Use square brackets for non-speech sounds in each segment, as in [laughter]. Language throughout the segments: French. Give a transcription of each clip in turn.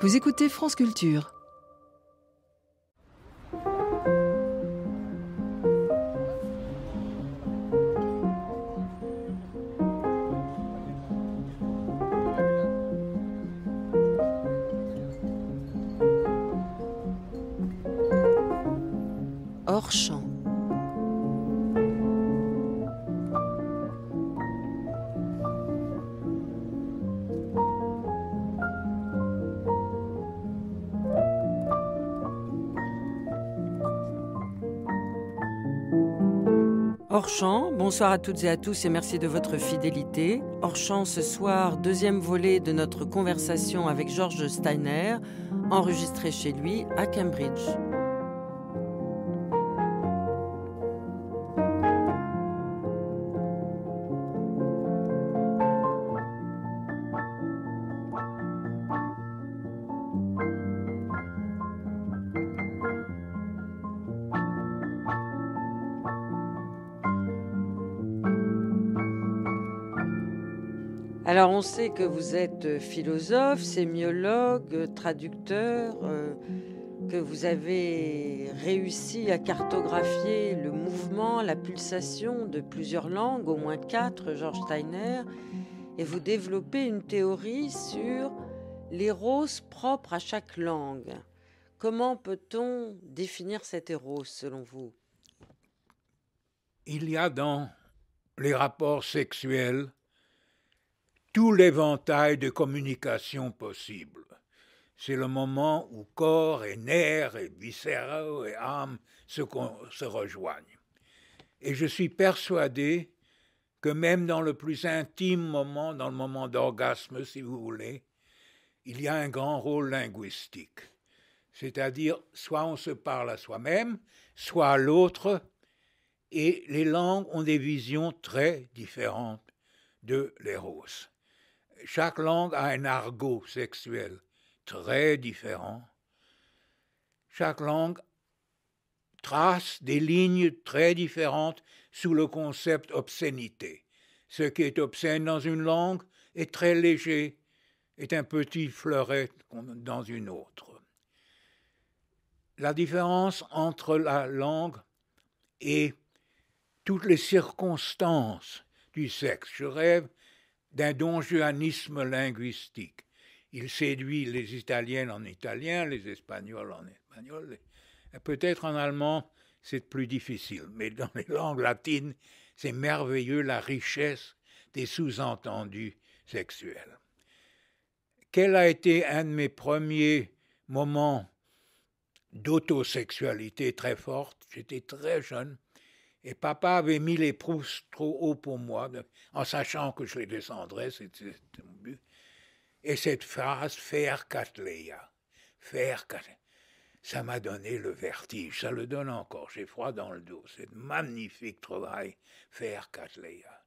Vous écoutez France Culture. Bonsoir à toutes et à tous et merci de votre fidélité. Hors ce soir, deuxième volet de notre conversation avec Georges Steiner, enregistré chez lui à Cambridge. Alors on sait que vous êtes euh, philosophe, sémiologue, traducteur, euh, que vous avez réussi à cartographier le mouvement, la pulsation de plusieurs langues, au moins quatre, Georges Steiner, et vous développez une théorie sur l'éros propre à chaque langue. Comment peut-on définir cet éros selon vous Il y a dans les rapports sexuels tout l'éventail de communication possible. C'est le moment où corps et nerfs et viscéraux et âme se, se rejoignent. Et je suis persuadé que même dans le plus intime moment, dans le moment d'orgasme, si vous voulez, il y a un grand rôle linguistique. C'est-à-dire, soit on se parle à soi-même, soit à l'autre, et les langues ont des visions très différentes de l'éros chaque langue a un argot sexuel très différent. Chaque langue trace des lignes très différentes sous le concept obscénité. Ce qui est obscène dans une langue est très léger, est un petit fleuret dans une autre. La différence entre la langue et toutes les circonstances du sexe. Je rêve d'un donjuanisme linguistique. Il séduit les Italiens en italien, les Espagnols en espagnol. Peut-être en allemand, c'est plus difficile, mais dans les langues latines, c'est merveilleux la richesse des sous-entendus sexuels. Quel a été un de mes premiers moments d'autosexualité très forte J'étais très jeune, et papa avait mis les prousses trop haut pour moi, en sachant que je les descendrais, c'était mon but. Et cette phrase, faire catleia, faire ça m'a donné le vertige, ça le donne encore, j'ai froid dans le dos, c'est magnifique travail, faire catleia.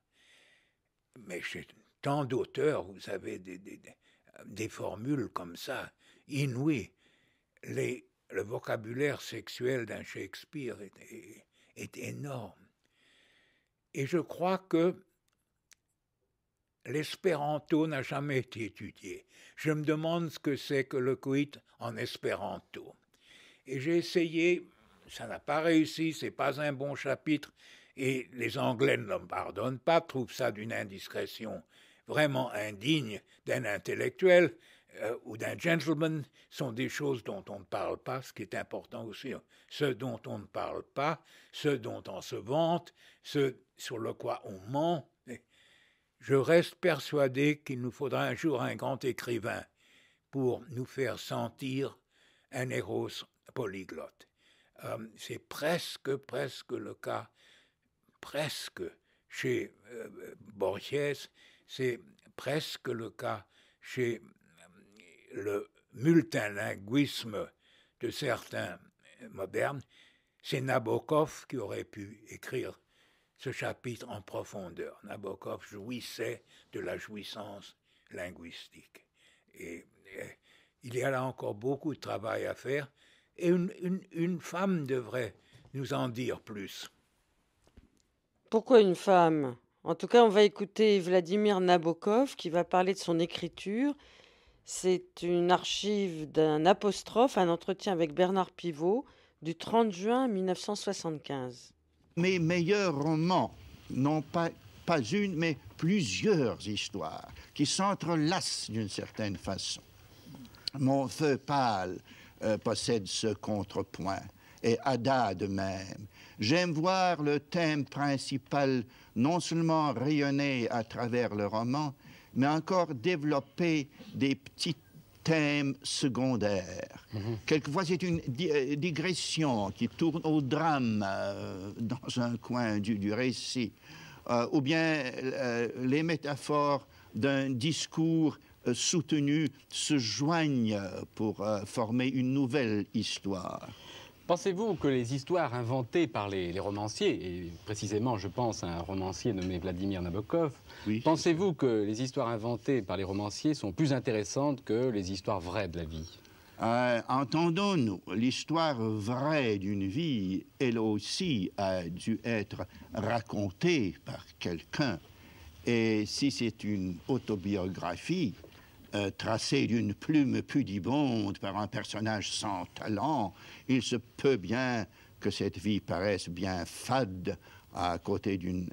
Mais chez tant d'auteurs, vous avez des, formules comme ça, inouïes. le vocabulaire sexuel d'un Shakespeare était est énorme. Et je crois que l'espéranto n'a jamais été étudié. Je me demande ce que c'est que le quit en espéranto. Et j'ai essayé, ça n'a pas réussi, c'est pas un bon chapitre, et les Anglais ne me pardonnent pas, trouvent ça d'une indiscrétion vraiment indigne d'un intellectuel, euh, ou d'un gentleman sont des choses dont on ne parle pas, ce qui est important aussi, hein. ce dont on ne parle pas, ce dont on se vante, ce sur le quoi on ment. Je reste persuadé qu'il nous faudra un jour un grand écrivain pour nous faire sentir un héros polyglotte. Euh, c'est presque, presque le cas, presque chez euh, Borges, c'est presque le cas chez le multilinguisme de certains modernes, c'est Nabokov qui aurait pu écrire ce chapitre en profondeur. Nabokov jouissait de la jouissance linguistique. Et, eh, il y a là encore beaucoup de travail à faire, et une femme devrait nous en dire plus. Pourquoi une femme En tout cas, on va écouter Vladimir Nabokov qui va parler de son écriture c'est une archive d'un apostrophe, un entretien avec Bernard Pivot du 30 juin 1975. Mes meilleurs romans n'ont pas, une, mais plusieurs histoires qui s'entrelacent d'une certaine façon. Mon feu pâle euh, possède ce contrepoint, et Ada de même. J'aime voir le thème principal non seulement rayonner à travers le roman, mais encore développer des petits thèmes secondaires. Mhm. Quelquefois, c'est une euh, digression qui tourne au drame euh, dans un coin du, du récit, euh, ou bien les métaphores d'un discours soutenu se joignent pour former une nouvelle histoire. Pensez-vous que les histoires inventées par les, romanciers, et précisément je pense à un romancier nommé Vladimir Nabokov, pensez-vous que les histoires inventées par les romanciers sont plus intéressantes que les histoires vraies de la vie euh, Entendons-nous, l'histoire vraie d'une vie, elle aussi a dû être racontée par quelqu'un. Et si c'est une autobiographie, euh, tracé d'une plume pudibonde par un personnage sans talent, il se peut bien que cette vie paraisse bien fade à côté d'une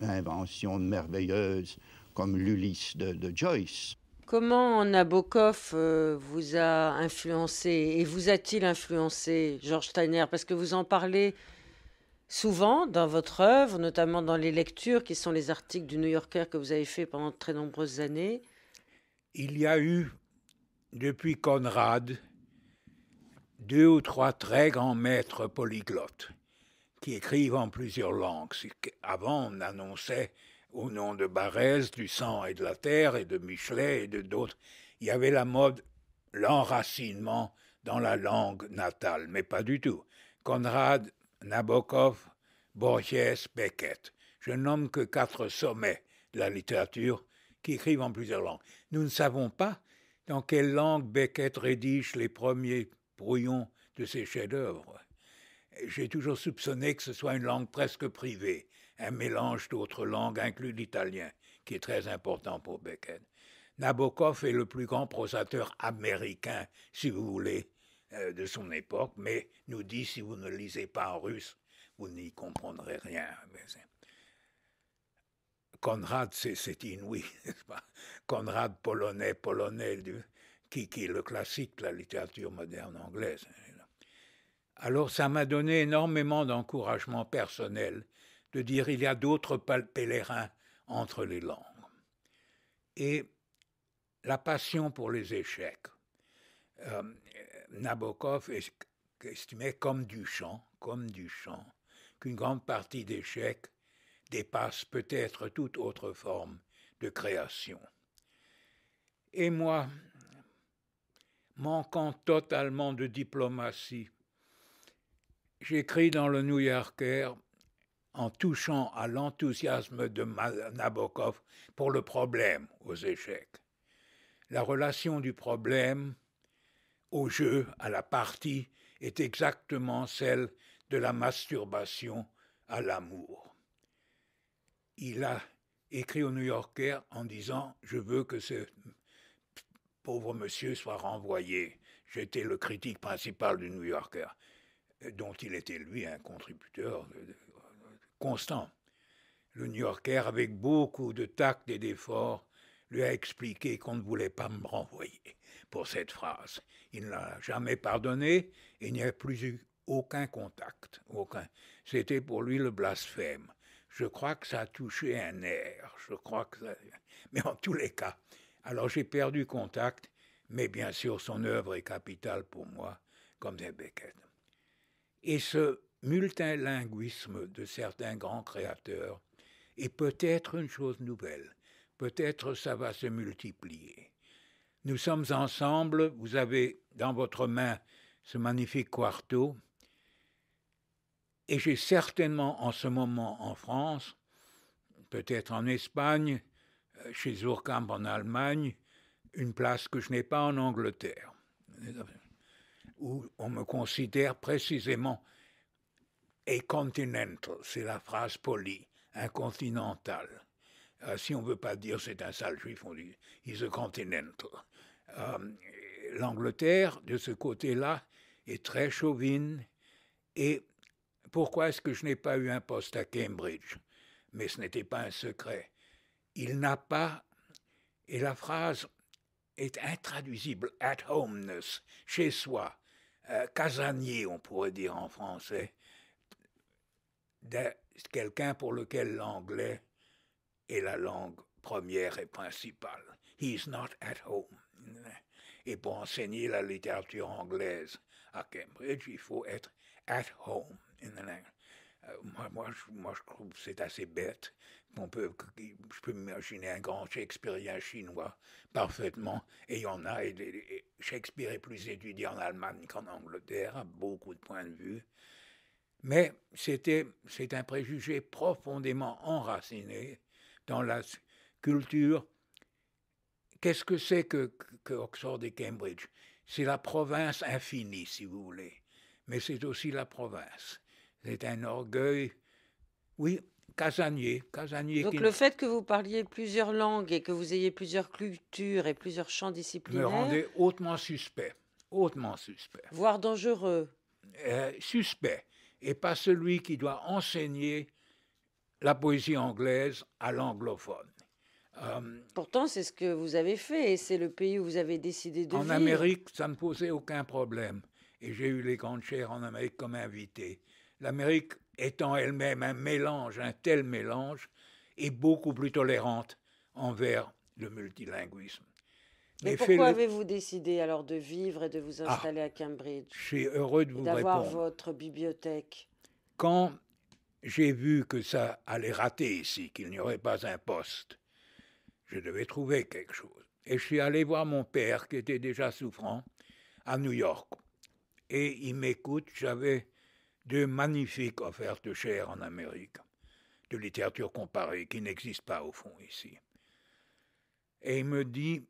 invention merveilleuse comme l'Ulysse de, Joyce. Comment Nabokov euh, vous a influencé et vous a-t-il influencé, Georges Steiner Parce que vous en parlez souvent dans votre œuvre, notamment dans les lectures qui sont les articles du New Yorker que vous avez fait pendant très nombreuses années. Il y a eu, depuis Conrad, deux ou trois très grands maîtres polyglottes qui écrivent en plusieurs langues. Avant, on annonçait au nom de Barès, du sang et de la terre, et de Michelet et de d'autres. Il y avait la mode, l'enracinement dans la langue natale, mais pas du tout. Conrad, Nabokov, Borges, Beckett. Je nomme que quatre sommets de la littérature qui écrivent en plusieurs langues. Nous ne savons pas dans quelle langue Beckett rédige les premiers brouillons de ses chefs-d'œuvre. J'ai toujours soupçonné que ce soit une langue presque privée, un mélange d'autres langues, inclus l'italien, qui est très important pour Beckett. Nabokov est le plus grand prosateur américain, si vous voulez, euh, de son époque, mais nous dit si vous ne lisez pas en russe, vous n'y comprendrez rien. Conrad, c'est inouï, [laughs] nest Conrad polonais, polonais, du, qui, qui le classique de la littérature moderne anglaise. Hein, Alors ça m'a donné énormément d'encouragement personnel de dire il y a d'autres pèlerins entre les langues. Et la passion pour les échecs. Euh, Nabokov estimait comme du chant, comme du chant, qu'une grande partie d'échecs dépasse peut-être toute autre forme de création. Et moi, manquant totalement de diplomatie, j'écris dans le New Yorker en touchant à l'enthousiasme de Nabokov pour le problème aux échecs. La relation du problème au jeu, à la partie, est exactement celle de la masturbation à l'amour il a écrit au New Yorker en disant Je veux que ce pauvre monsieur soit renvoyé. J'étais le critique principal du New Yorker, dont il était lui un contributeur euh, constant. Le New Yorker, avec beaucoup de tact et d'efforts, lui a expliqué qu'on ne voulait pas me renvoyer pour cette phrase. Il ne l'a jamais pardonné et il n'y a plus eu aucun contact, aucun. C'était pour lui le blasphème je crois que ça a touché un nerf. Je crois que Mais en tous les cas, alors j'ai perdu contact, mais bien sûr, son œuvre est capitale pour moi, comme des Beckett. Et ce multilinguisme de certains grands créateurs est peut-être une chose nouvelle. Peut-être ça va se multiplier. Nous sommes ensemble, vous avez dans votre main ce magnifique quarto, et j'ai certainement en ce moment en France, peut-être en Espagne, euh, chez Zurkamp en Allemagne, une place que je n'ai pas en Angleterre, où on me considère précisément et continental, c'est la phrase polie, un euh, si on ne veut pas dire c'est un sale juif, on dit he's a continental. Euh, L'Angleterre, de ce côté-là, est très chauvine et pourquoi est-ce que je n'ai pas eu un poste à Cambridge Mais ce n'était pas un secret. Il n'a pas, et la phrase est intraduisible, at homeness, chez soi, euh, casanier, on pourrait dire en français, quelqu'un pour lequel l'anglais est la langue première et principale. He is not at home. Et pour enseigner la littérature anglaise à Cambridge, il faut être at home. Euh, moi, je, moi, trouve que c'est assez bête. On peut, je peux m'imaginer un grand Shakespearean chinois, parfaitement, et il y en a. Shakespeare est plus étudié en Allemagne qu'en Angleterre, à beaucoup de points de vue. Mais c'est un préjugé profondément enraciné dans la culture. Qu'est-ce que c'est que Oxford et Cambridge C'est la province infinie, si vous voulez, mais c'est aussi la province. C'est un orgueil. Oui, casanier, casanier. Donc le fait que vous parliez plusieurs langues et que vous ayez plusieurs cultures et plusieurs champs disciplinaires... Me rendait hautement suspect, hautement suspect. Voire dangereux. Euh, suspect, et pas celui qui doit enseigner la poésie anglaise à l'anglophone. Euh, Pourtant, c'est ce que vous avez fait et c'est le pays où vous avez décidé de en En Amérique, ça ne posait aucun problème. Et j'ai eu les grandes chères en Amérique comme invité l'Amérique étant elle-même un mélange, un tel mélange, est beaucoup plus tolérante envers le multilinguisme. Mais, pourquoi avez-vous décidé alors de vivre et de vous ah, installer à Cambridge Je suis heureux de vous D'avoir votre bibliothèque. Quand j'ai vu que ça allait rater ici, qu'il n'y aurait pas un poste, je devais trouver quelque chose. Et je suis allé voir mon père, qui était déjà souffrant, à New York. Et il m'écoute, j'avais deux magnifiques offertes de chair en Amérique, de littérature comparée, qui n'existe pas au fond ici. Et il me dit,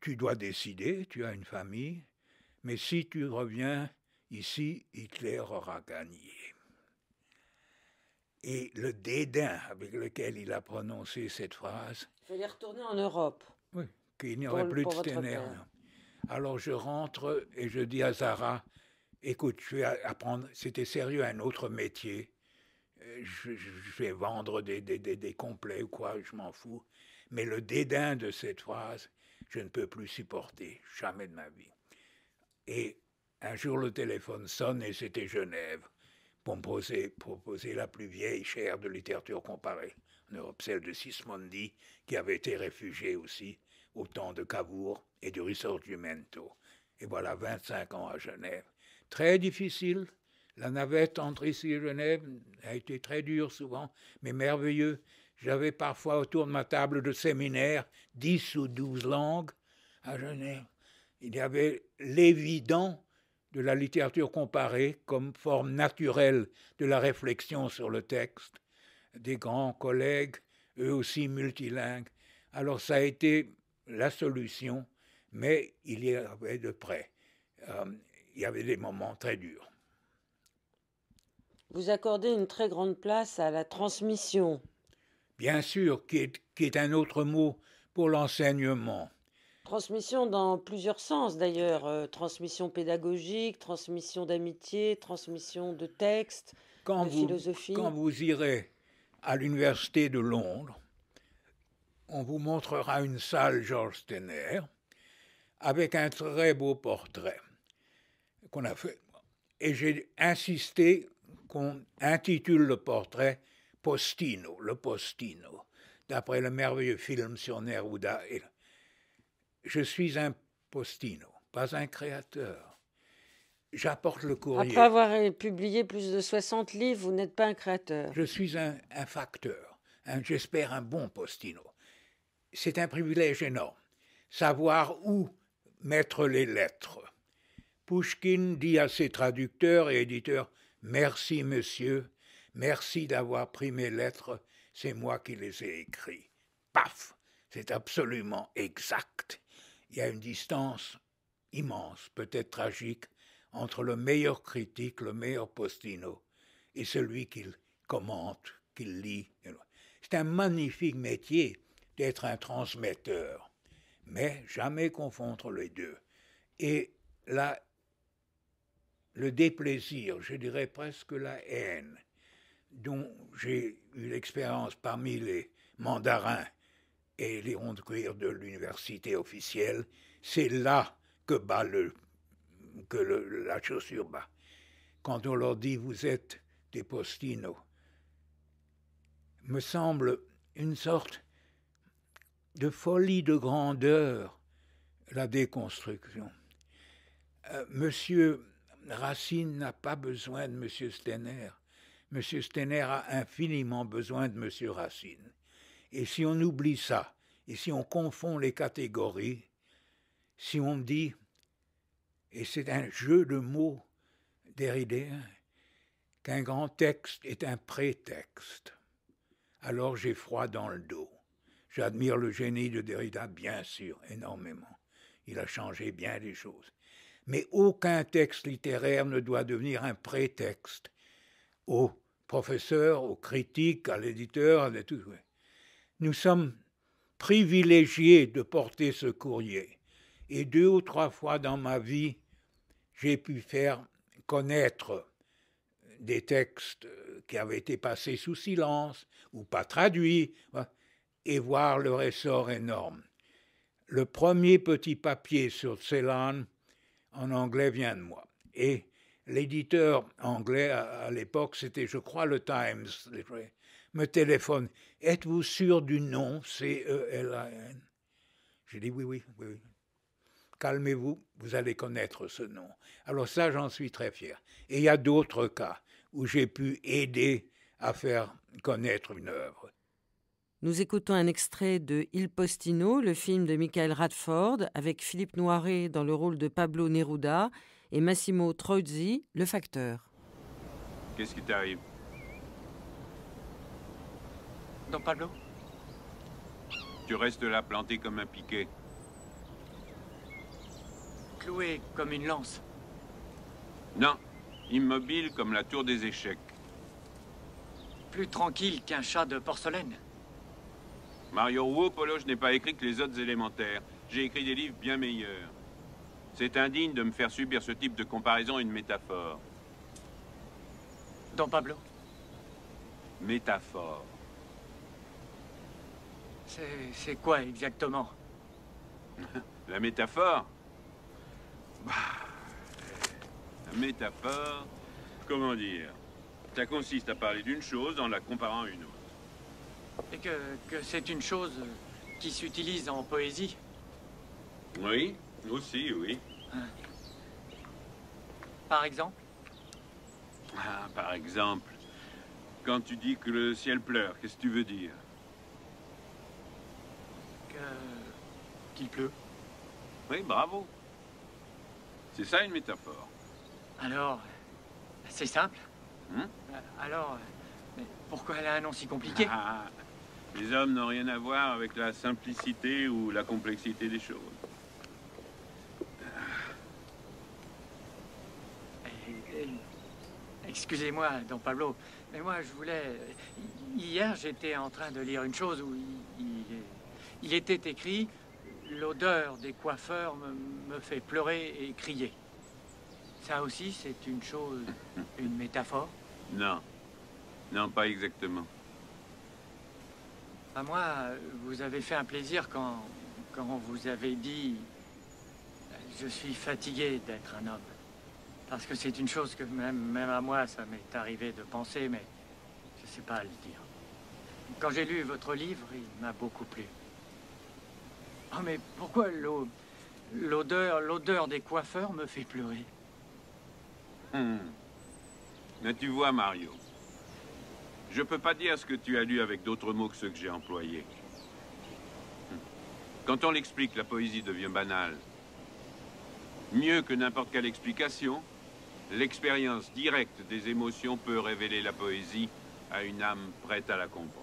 tu dois décider, tu as une famille, mais si tu reviens ici, Hitler aura gagné. Et le dédain avec lequel il a prononcé cette phrase. Il fallait retourner en Europe. Oui, qu'il n'y aurait plus de Stenner. Alors je rentre et je dis à Zara, écoute, je vais apprendre, c'était sérieux, un autre métier. Euh, je, vais vendre des, des, des, complets ou quoi, je m'en fous. Mais le dédain de cette phrase, je ne peux plus supporter, jamais de ma vie. Et un jour, le téléphone sonne et c'était Genève pour me proposer, la plus vieille chaire de littérature comparée en Europe, celle de Sismondi, qui avait été réfugié aussi au temps de Cavour et du Risorgimento. Et voilà 25 ans à Genève très difficile. La navette entre ici et Genève a été très dure souvent, mais merveilleux. J'avais parfois autour de ma table de séminaire 10 ou 12 langues à Genève. Il y avait l'évident de la littérature comparée comme forme naturelle de la réflexion sur le texte, des grands collègues, eux aussi multilingues. Alors ça a été la solution, mais il y avait de près. Euh, il y avait des moments très durs. Vous accordez une très grande place à la transmission. Bien sûr, qui est, qui est un autre mot pour l'enseignement. Transmission dans plusieurs sens d'ailleurs, euh, transmission pédagogique, transmission d'amitié, transmission de textes, de philosophie. Quand vous irez à l'université de Londres, on vous montrera une salle Georges Tenner avec un très beau portrait qu'on a fait. Et j'ai insisté qu'on intitule le portrait Postino, le Postino, d'après le merveilleux film sur Neruda. Je suis un Postino, pas un créateur. J'apporte le courrier. Après avoir publié plus de 60 livres, vous n'êtes pas un créateur. Je suis un, un facteur, j'espère un bon Postino. C'est un privilège énorme. Savoir où mettre les lettres Pushkin dit à ses traducteurs et éditeurs Merci, monsieur, merci d'avoir pris mes lettres, c'est moi qui les ai écrites. Paf C'est absolument exact. Il y a une distance immense, peut-être tragique, entre le meilleur critique, le meilleur postino, et celui qu'il commente, qu'il lit. C'est un magnifique métier d'être un transmetteur, mais jamais confondre les deux. Et là, le déplaisir, je dirais presque la haine, dont j'ai eu l'expérience parmi les mandarins et les ronds de de l'université officielle, c'est là que bat que la chaussure bat. Quand on leur dit vous êtes des postinos, me semble une sorte de folie de grandeur la déconstruction. Euh, monsieur Racine n'a pas besoin de M. Stenner. M. Stenner a infiniment besoin de M. Racine. Et si on oublie ça, et si on confond les catégories, si on dit, et c'est un jeu de mots déridéen, qu'un grand texte est un prétexte, alors j'ai froid dans le dos. J'admire le génie de Derrida, bien sûr, énormément. Il a changé bien des choses mais aucun texte littéraire ne doit devenir un prétexte aux professeurs, aux critiques, à l'éditeur, à Nous sommes privilégiés de porter ce courrier. Et deux ou trois fois dans ma vie, j'ai pu faire connaître des textes qui avaient été passés sous silence ou pas traduits, et voir leur essor énorme. Le premier petit papier sur Ceylan en anglais vient de moi. Et l'éditeur anglais à, l'époque, c'était, je crois, le Times, me téléphone. Êtes-vous sûr du nom C-E-L-A-N J'ai dit oui, oui, oui. oui. Calmez-vous, vous allez connaître ce nom. Alors ça, j'en suis très fier. Et il y a d'autres cas où j'ai pu aider à faire connaître une œuvre. Nous écoutons un extrait de Il Postino, le film de Michael Radford, avec Philippe Noiret dans le rôle de Pablo Neruda et Massimo Troizzi, le facteur. Qu'est-ce qui t'arrive non Pablo Tu restes là planté comme un piquet. Cloué comme une lance. Non, immobile comme la tour des échecs. Plus tranquille qu'un chat de porcelaine. Mario Ruo Polo, oh je n'ai pas écrit que les autres élémentaires. J'ai écrit des livres bien meilleurs. C'est indigne de me faire subir ce type de comparaison et de métaphore. Don Pablo Métaphore. C'est quoi exactement [laughs] La métaphore bah, La métaphore, comment dire Ça consiste à parler d'une chose en la comparant à une autre. Et que, que c'est une chose qui s'utilise en poésie Oui, aussi, oui. Hein. Par exemple ah, Par exemple, quand tu dis que le ciel pleure, qu'est-ce que tu veux dire qu'il pleut. Oui, bravo. C'est ça une métaphore. Alors, c'est simple. Hein euh, alors pourquoi elle a un nom si compliqué ah, Les hommes n'ont rien à voir avec la simplicité ou la complexité des choses. Ah. Eh, eh, excusez-moi, don Pablo, mais moi je voulais... Hier j'étais en train de lire une chose où il, était écrit « L'odeur des coiffeurs me fait pleurer et crier ». Ça aussi c'est une chose, une métaphore Non. Non, pas exactement. À moi, vous avez fait un plaisir quand, quand on vous avez dit je suis fatigué d'être un homme. Parce que c'est une chose que même, même à moi, ça m'est arrivé de penser, mais je ne sais pas le dire. Quand j'ai lu votre livre, il m'a beaucoup plu. Oh, mais pourquoi l'odeur, l'odeur des coiffeurs me fait pleurer hmm. Mais tu vois, Mario, je ne peux pas dire ce que tu as lu avec d'autres mots que ceux que j'ai employés. Hmm. Quand on l'explique, la poésie devient banale. Mieux que n'importe quelle explication, l'expérience directe des émotions peut révéler la poésie à une âme prête à la comprendre.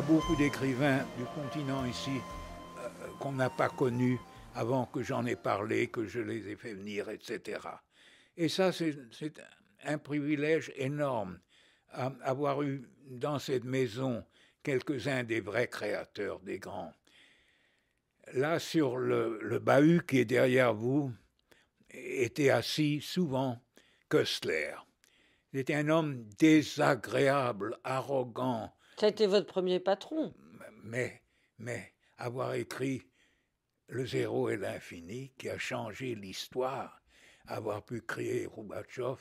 a beaucoup d'écrivains du continent ici euh, qu'on n'a pas connus avant que j'en ai parlé, que je les ai fait venir, etc. Et ça, c'est un privilège énorme, à, avoir eu dans cette maison quelques-uns des vrais créateurs, des grands. Là, sur le, le bahut qui est derrière vous, était assis souvent Köstler. C'était un homme désagréable, arrogant, ça été votre premier patron. Mais, mais, avoir écrit Le zéro et l'infini, qui a changé l'histoire, avoir pu créer Roubatchev,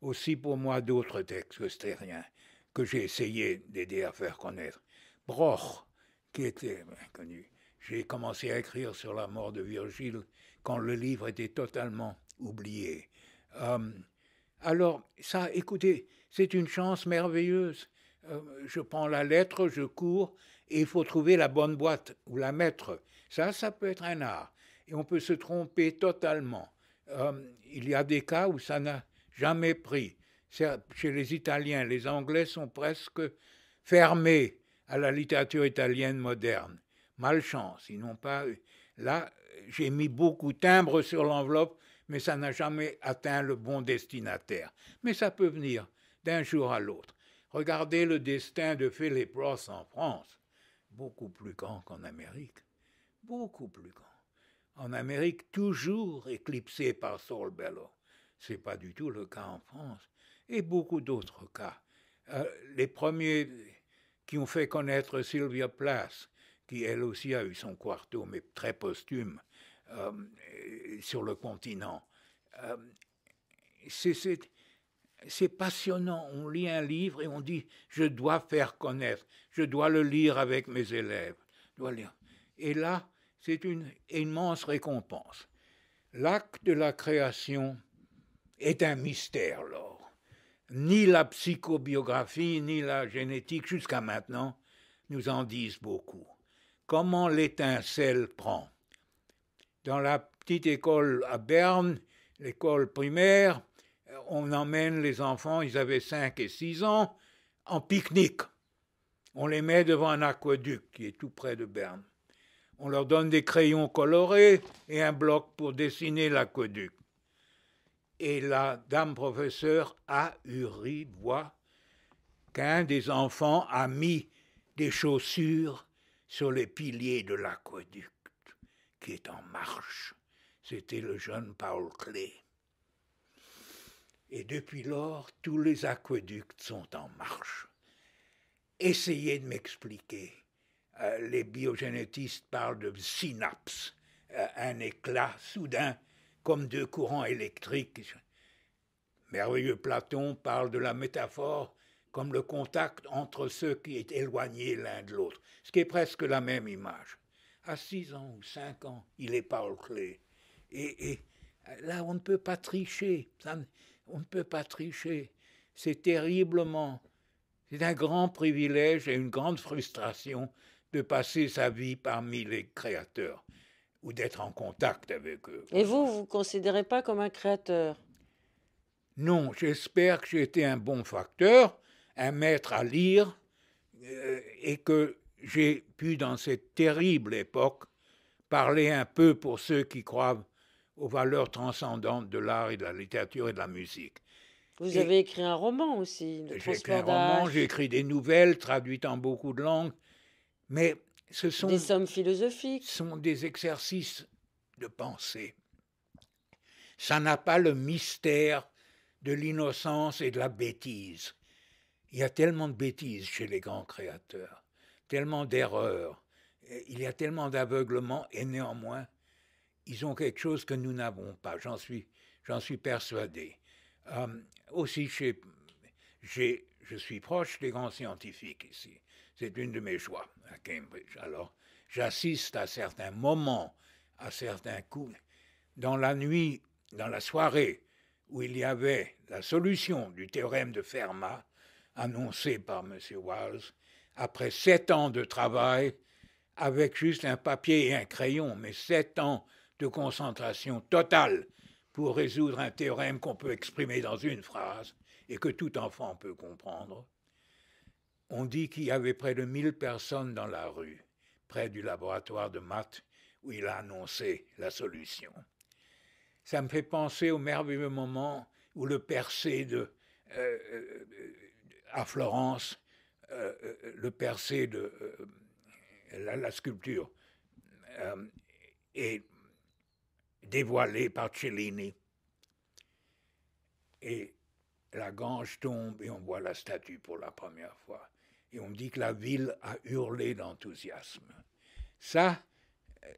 aussi pour moi d'autres textes austériens que j'ai essayé d'aider à faire connaître. Broch, qui était inconnu. J'ai commencé à écrire sur la mort de Virgile quand le livre était totalement oublié. Euh, alors, ça, écoutez, c'est une chance merveilleuse. Euh, je prends la lettre, je cours, et il faut trouver la bonne boîte ou la mettre. Ça, ça peut être un art. Et on peut se tromper totalement. Euh, il y a des cas où ça n'a jamais pris. Chez les Italiens, les Anglais sont presque fermés à la littérature italienne moderne. Malchance, ils n'ont pas. Là, j'ai mis beaucoup de timbres sur l'enveloppe, mais ça n'a jamais atteint le bon destinataire. Mais ça peut venir d'un jour à l'autre. Regardez le destin de Philip Ross en France, beaucoup plus grand qu'en Amérique, beaucoup plus grand. En Amérique, toujours éclipsé par Saul Bellow. Ce n'est pas du tout le cas en France, et beaucoup d'autres cas. Euh, les premiers qui ont fait connaître Sylvia Place, qui elle aussi a eu son quarto, mais très posthume, euh, sur le continent. Euh, c'est c'est passionnant. On lit un livre et on dit je dois faire connaître, je dois le lire avec mes élèves. dois lire. Et là, c'est une immense récompense. L'acte de la création est un mystère, Laure. Ni la psychobiographie, ni la génétique, jusqu'à maintenant, nous en disent beaucoup. Comment l'étincelle prend Dans la petite école à Berne, l'école primaire, euh, on emmène les enfants, ils avaient 5 et 6 ans, en pique-nique. On les met devant un aqueduc qui est tout près de Berne. On leur donne des crayons colorés et un bloc pour dessiner l'aqueduc. Et la dame professeure ahurie voit qu'un des enfants a mis des chaussures sur les piliers de l'aqueduc qui est en marche. C'était le jeune Paul Klee. Et depuis lors, tous les aqueducs sont en marche. Essayez de m'expliquer. Euh, les biogénétistes parlent de synapse, euh, un éclat soudain, comme deux courants électriques. Merveilleux Platon parle de la métaphore comme le contact entre ceux qui est éloignés l'un de l'autre, ce qui est presque la même image. À six ans ou cinq ans, il est le Clé. Et, euh, là, on ne peut pas tricher. On ne peut pas tricher. C'est terriblement. C'est un grand privilège et une grande frustration de passer sa vie parmi les créateurs ou d'être en contact avec eux. Et vous, vous ne considérez pas comme un créateur Non, j'espère que j'ai été un bon facteur, un maître à lire, euh, et que j'ai pu, dans cette terrible époque, parler un peu pour ceux qui croient aux valeurs transcendantes de l'art et de la littérature et de la musique. Vous avez écrit un roman aussi. J'ai écrit un roman, j'ai écrit des nouvelles traduites en beaucoup de langues, mais ce sont des sommes philosophiques. Sont des exercices de pensée. Ça n'a pas le mystère de l'innocence et de la bêtise. Il y a tellement de bêtises chez les grands créateurs, tellement d'erreurs, il y a tellement d'aveuglement et néanmoins ils ont quelque chose que nous n'avons pas, j'en suis, suis persuadé. Euh, aussi, chez, je suis proche des grands scientifiques ici. C'est une de mes joies à Cambridge. Alors, j'assiste à certains moments, à certains coups. Dans la nuit, dans la soirée, où il y avait la solution du théorème de Fermat, annoncé par M. Wiles, après sept ans de travail, avec juste un papier et un crayon, mais sept ans de concentration totale pour résoudre un théorème qu'on peut exprimer dans une phrase et que tout enfant peut comprendre. On dit qu'il y avait près de 1000 personnes dans la rue, près du laboratoire de maths, où il a annoncé la solution. Ça me fait penser au merveilleux moment où le percé de, euh, euh, à Florence, euh, le percé de la, la, sculpture, est dévoilé par Cellini. Et la gange tombe et on voit la statue pour la première fois. Et on me dit que la ville a hurlé d'enthousiasme. Ça, euh,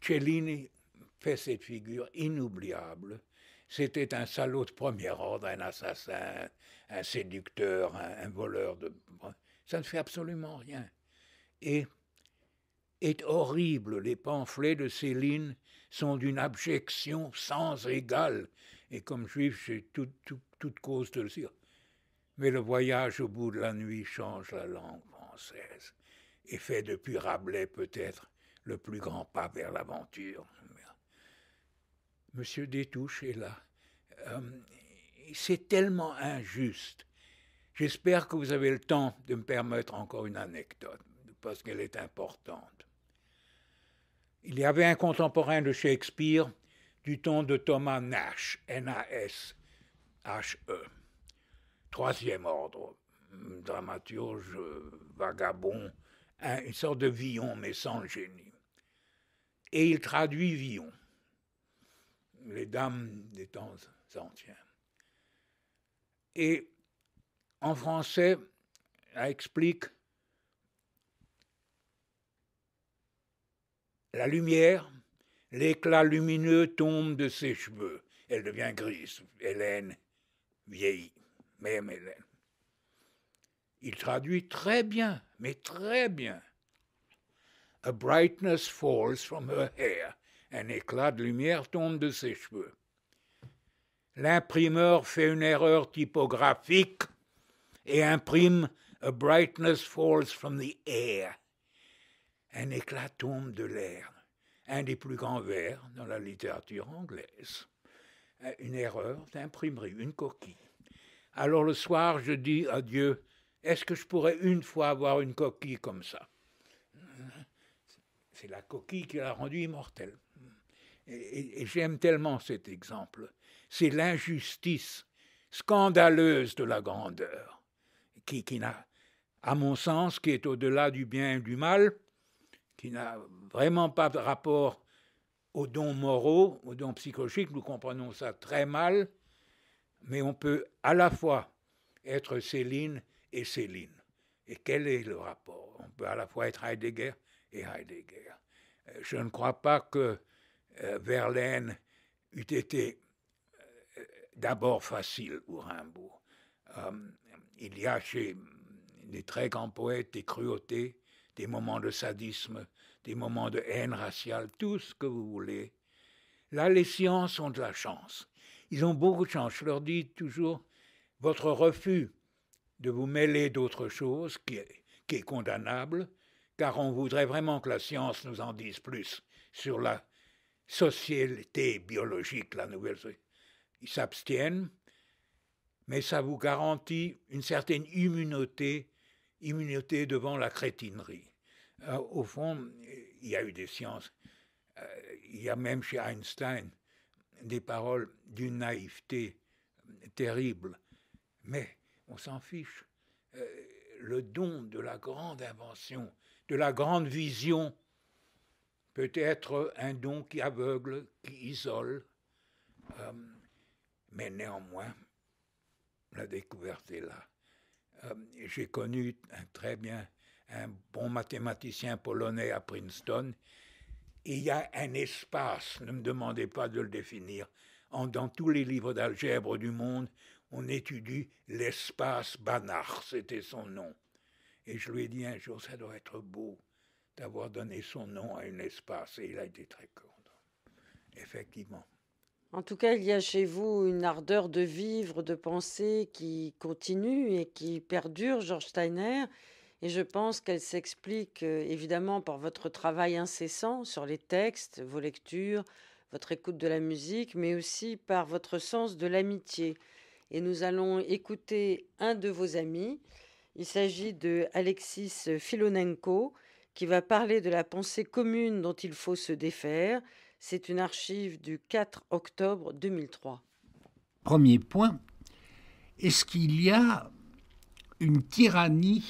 Cellini fait cette figure inoubliable. C'était un salaud de premier ordre, un assassin, un séducteur, un, un voleur. De... Ça ne fait absolument rien. Et est horrible les pamphlets de Céline sont d'une abjection sans égale. Et comme juif, j'ai toute cause de le dire. Mais le voyage au bout de la nuit change la langue française et fait depuis Rabelais peut-être le plus grand pas vers l'aventure. Monsieur Détouche est là. Euh, c'est tellement injuste. J'espère que vous avez le temps de me permettre encore une anecdote, parce qu'elle est importante. Il y avait un contemporain de Shakespeare du temps de Thomas Nash, N-A-S-H-E, troisième ordre, dramaturge, vagabond, une sorte de Villon, mais sans génie. Et il traduit Villon, les dames des temps anciens. Et en français, elle explique La lumière, l'éclat lumineux tombe de ses cheveux. Elle devient grise. Hélène vieillit, même Hélène. Il traduit très bien, mais très bien. A brightness falls from her hair. Un éclat de lumière tombe de ses cheveux. L'imprimeur fait une erreur typographique et imprime A brightness falls from the air un éclat tombe de l'air, un des plus grands vers dans la littérature anglaise. Euh, une erreur d'imprimerie, une coquille. Alors le soir, je dis à Dieu, est-ce que je pourrais une fois avoir une coquille comme ça C'est la coquille qui l'a rendu immortel. Et, j'aime tellement cet exemple. C'est l'injustice scandaleuse de la grandeur, qui, qui n'a, à mon sens, qui est au-delà du bien et du mal, qui n'a vraiment pas de rapport aux dons moraux, aux dons psychologiques, nous comprenons ça très mal, mais on peut à la fois être Céline et Céline. Et quel est le rapport On peut à la fois être Heidegger et Heidegger. Euh, je ne crois pas que euh, Verlaine eût été euh, d'abord facile ou Rimbaud. il y a chez des très grands poètes des cruautés, des moments de sadisme, des moments de haine raciale, tout ce que vous voulez. Là, les sciences ont de la chance. Ils ont beaucoup de chance. Je leur dis toujours, votre refus de vous mêler d'autre chose qui est, qui est, condamnable, car on voudrait vraiment que la science nous en dise plus sur la société biologique, la nouvelle. Ils s'abstiennent, mais ça vous garantit une certaine immunité, immunité devant la crétinerie. Euh, au fond, il y a eu des sciences. Euh, il y a même chez Einstein des paroles d'une naïveté terrible. Mais on s'en fiche. Euh, le don de la grande invention, de la grande vision, peut être un don qui aveugle, qui isole. mais néanmoins, la découverte est là. J'ai connu un très bien un bon mathématicien polonais à Princeton. il y a un espace, ne me demandez pas de le définir. dans tous les livres d'algèbre du monde, on étudie l'espace Banach, c'était son nom. Et je lui ai dit un jour, ça doit être beau d'avoir donné son nom à un espace. Et il a été très content. Effectivement. En tout cas, il y a chez vous une ardeur de vivre, de penser qui continue et qui perdure, Georges Steiner. Et je pense qu'elle s'explique euh, évidemment par votre travail incessant sur les textes, vos lectures, votre écoute de la musique, mais aussi par votre sens de l'amitié. Et nous allons écouter un de vos amis. Il s'agit de Alexis Filonenko, qui va parler de la pensée commune dont il faut se défaire. C'est une archive du 4 octobre 2003. Premier point, est-ce qu'il y a une tyrannie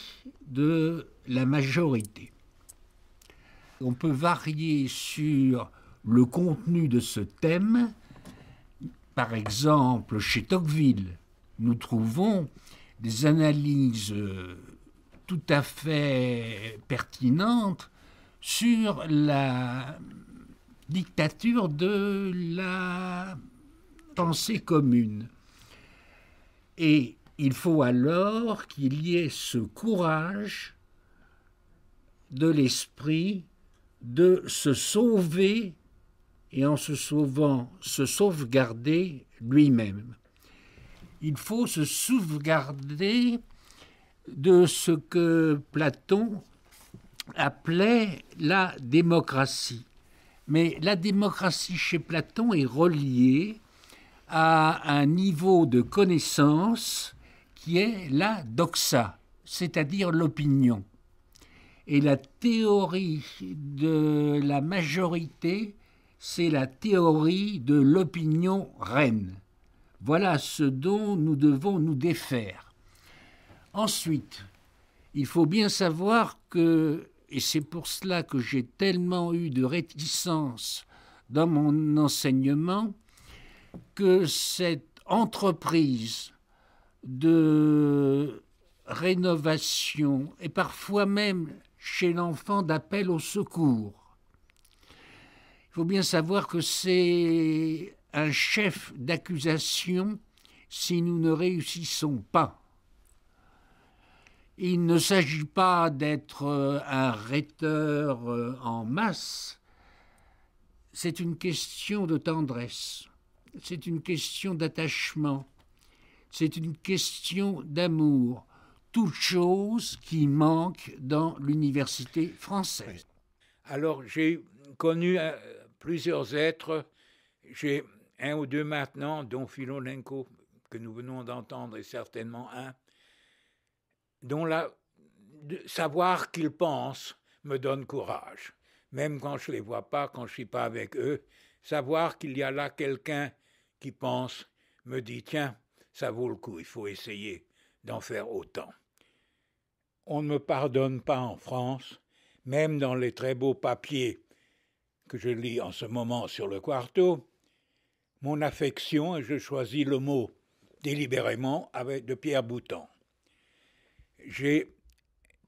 de la majorité. On peut varier sur le contenu de ce thème. Par exemple, chez Tocqueville, nous trouvons des analyses tout à fait pertinentes sur la dictature de la pensée commune. Et il faut alors qu'il y ait ce courage de l'esprit de se sauver et en se sauvant, se sauvegarder lui-même. Il faut se sauvegarder de ce que Platon appelait la démocratie. Mais la démocratie chez Platon est reliée à un niveau de connaissance qui est la doxa, c'est-à-dire l'opinion. Et la théorie de la majorité, c'est la théorie de l'opinion reine. Voilà ce dont nous devons nous défaire. Ensuite, il faut bien savoir que, et c'est pour cela que j'ai tellement eu de réticence dans mon enseignement, que cette entreprise de rénovation et parfois même chez l'enfant d'appel au secours. Il faut bien savoir que c'est un chef d'accusation si nous ne réussissons pas. Il ne s'agit pas d'être euh, un rhéteur euh, en masse, c'est une question de tendresse, c'est une question d'attachement, c'est une question d'amour, toute chose qui manque dans l'université française. Alors j'ai connu euh, plusieurs êtres, j'ai un ou deux maintenant, dont Filonenko, que nous venons d'entendre, et certainement un, dont la, savoir qu'ils pensent me donne courage. Même quand je ne les vois pas, quand je ne suis pas avec eux, savoir qu'il y a là quelqu'un qui pense me dit, tiens, ça vaut le coup, il faut essayer d'en faire autant. On ne me pardonne pas en France, même dans les très beaux papiers que je lis en ce moment sur le quarto, mon affection, et je choisis le mot délibérément, avec, de Pierre Boutan. J'ai,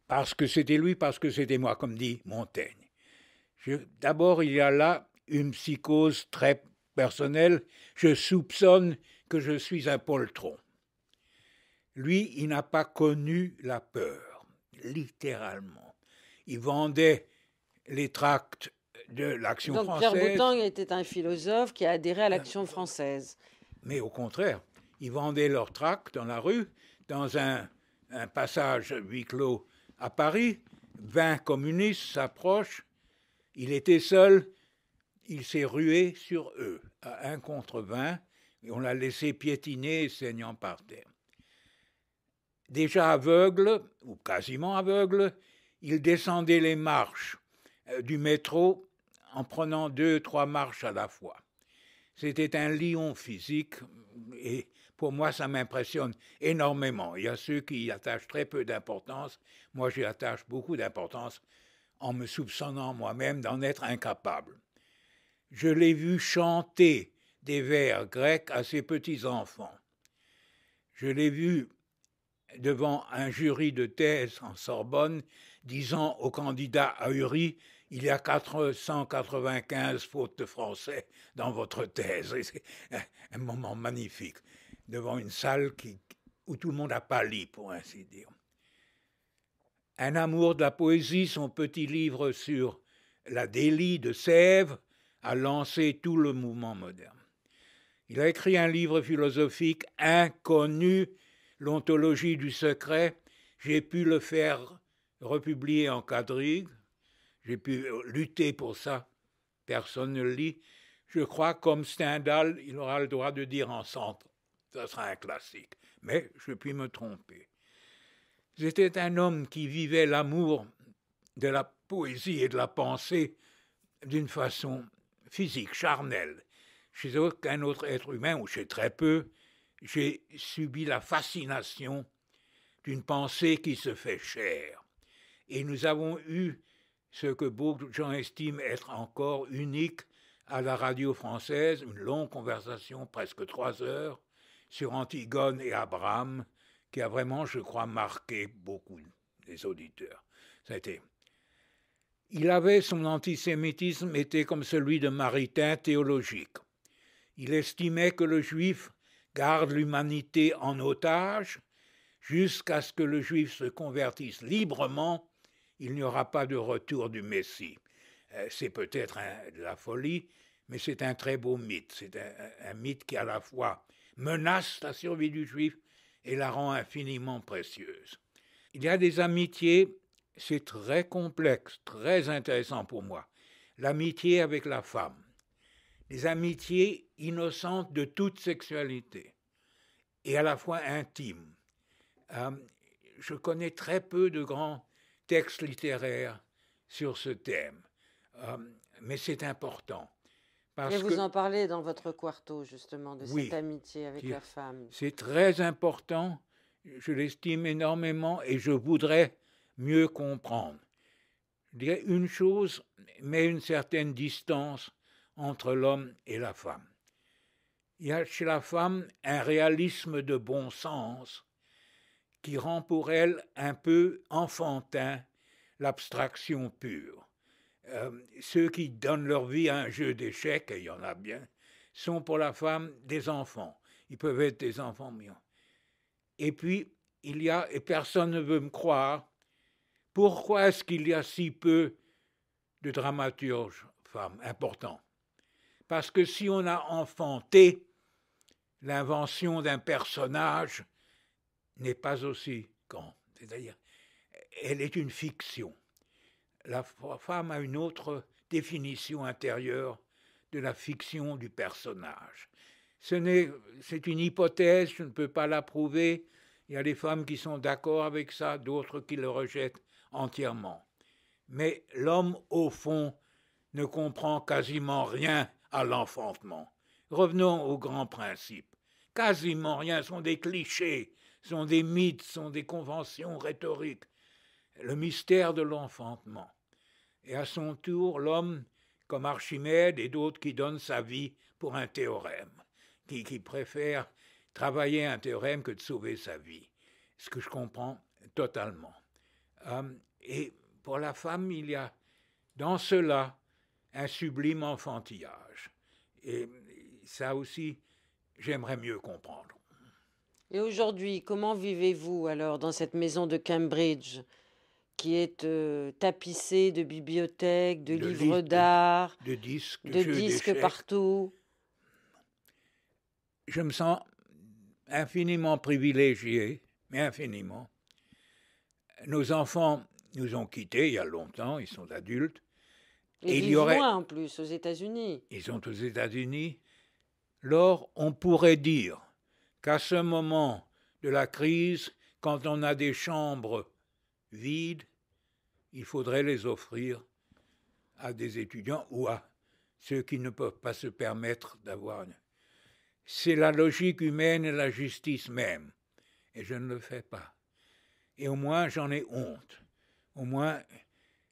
parce que c'était lui, parce que c'était moi, comme dit Montaigne. D'abord, il y a là une psychose très personnelle. Je soupçonne je suis un poltron. Lui, il n'a pas connu la peur, littéralement. Il vendait les tracts de l'Action française. Donc Pierre Boutang était un philosophe qui a adhéré à euh, l'Action française. Mais au contraire, il vendait leurs tracts dans la rue, dans un, passage huis clos à Paris. vingt communistes s'approchent. Il était seul. Il s'est rué sur eux à un contre 20 on l'a laissé piétiner, saignant par terre. Déjà aveugle, ou quasiment aveugle, il descendait les marches euh, du métro en prenant deux, trois marches à la fois. C'était un lion physique et pour moi ça m'impressionne énormément. Il y a ceux qui y attachent très peu d'importance, moi j'y attache beaucoup d'importance en me soupçonnant moi-même d'en être incapable. Je l'ai vu chanter des vers grecs à ses petits-enfants. Je l'ai vu devant un jury de thèse en Sorbonne disant au candidat ahuri il y a 495 fautes de français dans votre thèse. C'est un moment magnifique devant une salle qui, où tout le monde a pâli, pour ainsi dire. Un amour de la poésie, son petit livre sur la délit de Sèvres, a lancé tout le mouvement moderne. Il a écrit un livre philosophique inconnu, L'ontologie du secret. J'ai pu le faire republier en quadrigue. J'ai pu euh, lutter pour ça. Personne ne le lit. Je crois, comme Stendhal, il aura le droit de dire en centre. Ce sera un classique. Mais je puis me tromper. C'était un homme qui vivait l'amour de la poésie et de la pensée d'une façon physique, charnelle chez aucun autre être humain, ou chez très peu, j'ai subi la fascination d'une pensée qui se fait chère. Et nous avons eu ce que beaucoup de gens estiment être encore unique à la radio française, une longue conversation, presque trois heures, sur Antigone et Abraham, qui a vraiment, je crois, marqué beaucoup des auditeurs. Ça a Il avait, son antisémitisme était comme celui de Maritain théologique. Il estimait que le juif garde l'humanité en otage jusqu'à ce que le juif se convertisse librement, il n'y aura pas de retour du Messie. Euh, c'est peut-être de la folie, mais c'est un très beau mythe. C'est un, mythe qui à la fois menace la survie du juif et la rend infiniment précieuse. Il y a des amitiés, c'est très complexe, très intéressant pour moi. L'amitié avec la femme les amitiés innocentes de toute sexualité et à la fois intimes. Euh, je connais très peu de grands textes littéraires sur ce thème, euh, mais c'est important. Parce que vous en parlez dans votre quarto, justement, de cette amitié avec la femme. C'est très important, je l'estime énormément et je voudrais mieux comprendre. Je dirais une chose, mais une certaine distance entre l'homme et la femme. Il y a chez la femme un réalisme de bon sens qui rend pour elle un peu enfantin l'abstraction pure. Euh, ceux qui donnent leur vie à un jeu d'échecs, et il y en a bien, sont pour la femme des enfants. Ils peuvent être des enfants mignons. Et puis, il y a, et personne ne veut me croire, pourquoi est-ce qu'il y a si peu de dramaturges femmes importants parce que si on a enfanté, l'invention d'un personnage n'est pas aussi quand C'est-à-dire, elle est une fiction. La femme a une autre définition intérieure de la fiction du personnage. Ce n'est, c'est une hypothèse, je ne peux pas la prouver. Il y a des femmes qui sont d'accord avec ça, d'autres qui le rejettent entièrement. Mais l'homme, au fond, ne comprend quasiment rien à l'enfantement. Revenons aux grands principes. Quasiment rien sont des clichés, sont des mythes, sont des conventions rhétoriques. Le mystère de l'enfantement. Et à son tour, l'homme, comme Archimède et d'autres qui donnent sa vie pour un théorème, qui, qui préfère travailler un théorème que de sauver sa vie. Ce que je comprends totalement. Euh, et pour la femme, il y a dans cela un sublime enfantillage. Et ça aussi, j'aimerais mieux comprendre. Et aujourd'hui, comment vivez-vous alors dans cette maison de Cambridge qui est euh, tapissée de bibliothèques, de, livres d'art, de, disques, de disques partout Je me sens infiniment privilégié, mais infiniment. Nos enfants nous ont quittés il y a longtemps, ils sont adultes. Et, y aurait. en plus, aux États-Unis. Ils sont aux États-Unis. Alors, on pourrait dire qu'à ce moment de la crise, quand on a des chambres vides, il faudrait les offrir à des étudiants ou à ceux qui ne peuvent pas se permettre d'avoir. C'est la logique humaine et la justice même. Et je ne le fais pas. Et au moins, j'en ai honte. Au moins,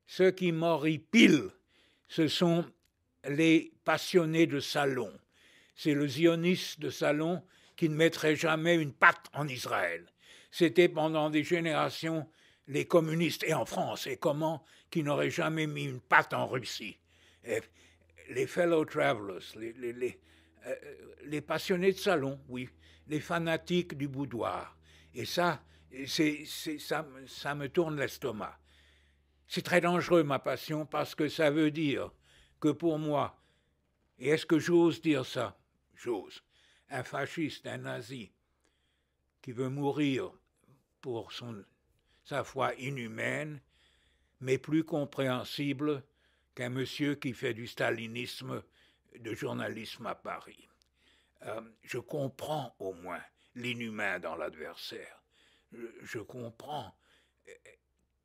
ceux qui m'horripilent, ce sont les passionnés de salon. C'est le zioniste de salon qui ne mettrait jamais une patte en Israël. C'était pendant des générations les communistes, et en France, et comment, qui n'auraient jamais mis une patte en Russie. les fellow travelers, euh, les, passionnés de salon, oui, les fanatiques du boudoir. Et ça, ça, ça me tourne l'estomac. C'est très dangereux, ma passion, parce que ça veut dire que pour moi, et est-ce que j'ose dire ça J'ose. Un fasciste, un nazi, qui veut mourir pour son, sa foi inhumaine, mais plus compréhensible qu'un monsieur qui fait du stalinisme de journalisme à Paris. Euh, je comprends au moins l'inhumain dans l'adversaire. je, comprends. Euh,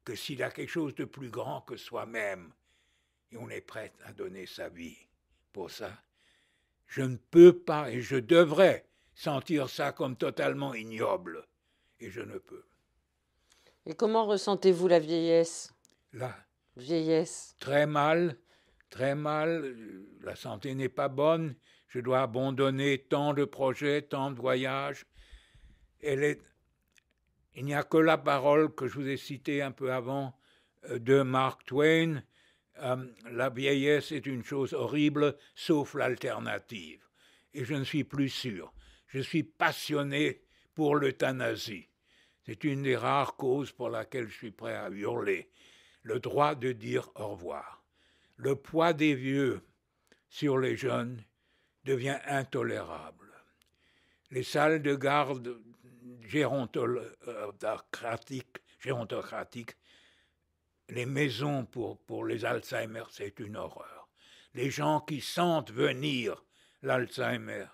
que s'il a quelque chose de plus grand que soi-même, et on est prêt à donner sa vie pour ça, je ne peux pas et je devrais sentir ça comme totalement ignoble, et je ne peux. Et comment ressentez-vous la vieillesse La vieillesse. Très mal, très mal, euh, la santé n'est pas bonne, je dois abandonner tant de projets, tant de voyages. Elle est il n'y a que la parole que je vous ai citée un peu avant euh, de Mark Twain. Euh, la vieillesse est une chose horrible, sauf l'alternative. Et je ne suis plus sûr. Je suis passionné pour l'euthanasie. C'est une des rares causes pour laquelle je suis prêt à hurler. Le droit de dire au revoir. Le poids des vieux sur les jeunes devient intolérable. Les salles de garde gérontocratique, gérontocratique, les maisons pour, pour les Alzheimer, c'est une horreur. Les gens qui sentent venir l'Alzheimer,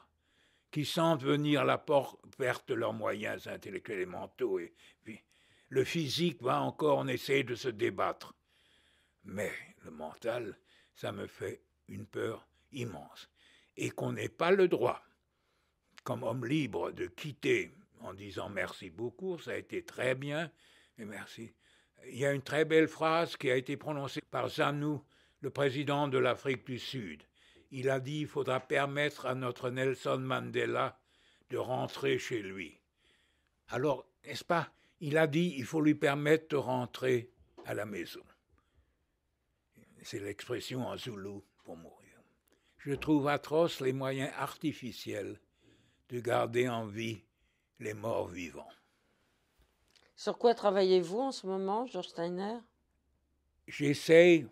qui sentent venir la perte de leurs moyens intellectuels et mentaux, et puis le physique va encore, en essayer de se débattre. Mais le mental, ça me fait une peur immense. Et qu'on n'ait pas le droit, comme homme libre, de quitter en disant merci beaucoup, ça a été très bien, et merci. Il y a une très belle phrase qui a été prononcée par Zanou, le président de l'Afrique du Sud. Il a dit il faudra permettre à notre Nelson Mandela de rentrer chez lui. Alors, n'est-ce pas Il a dit il faut lui permettre de rentrer à la maison. C'est l'expression en zoulou pour mourir. Je trouve atroces les moyens artificiels de garder en vie les morts vivants. Sur quoi travaillez-vous en ce moment, Georges Steiner J'essaie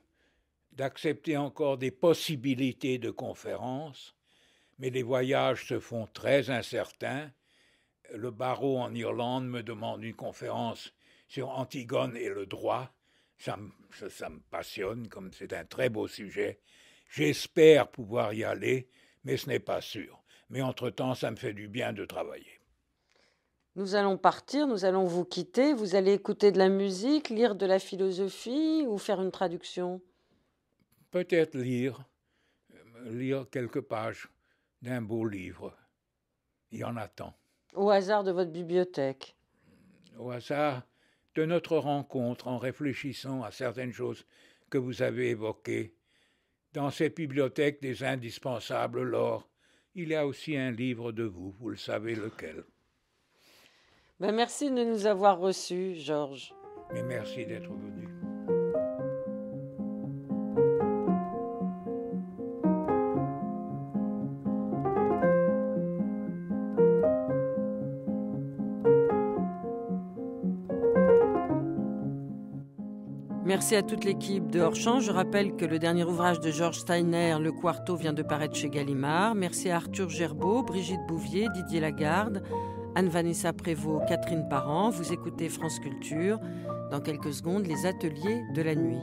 d'accepter encore des possibilités de conférences, mais les voyages se font très incertains. Le barreau en Irlande me demande une conférence sur Antigone et le droit. ça, ça me passionne, comme c'est un très beau sujet. J'espère pouvoir y aller, mais ce n'est pas sûr. Mais entre-temps, ça me fait du bien de travailler nous allons partir, nous allons vous quitter, vous allez écouter de la musique, lire de la philosophie ou faire une traduction Peut-être lire, lire quelques pages d'un beau livre. Il y en a tant. Au hasard de votre bibliothèque Au hasard de notre rencontre en réfléchissant à certaines choses que vous avez évoquées. Dans cette bibliothèque des indispensables, l'or, il y a aussi un livre de vous, vous le savez lequel. Ben, merci de nous avoir reçus, Georges. merci d'être venu. Merci à toute l'équipe de hors Je rappelle que le dernier ouvrage de Georges Steiner, Le Quarto, vient de paraître chez Gallimard. Merci à Arthur Gerbeau, Brigitte Bouvier, Didier Lagarde, Anne-Vanessa Prévost, Catherine Parent, vous écoutez France Culture. Dans quelques secondes, les ateliers de la nuit.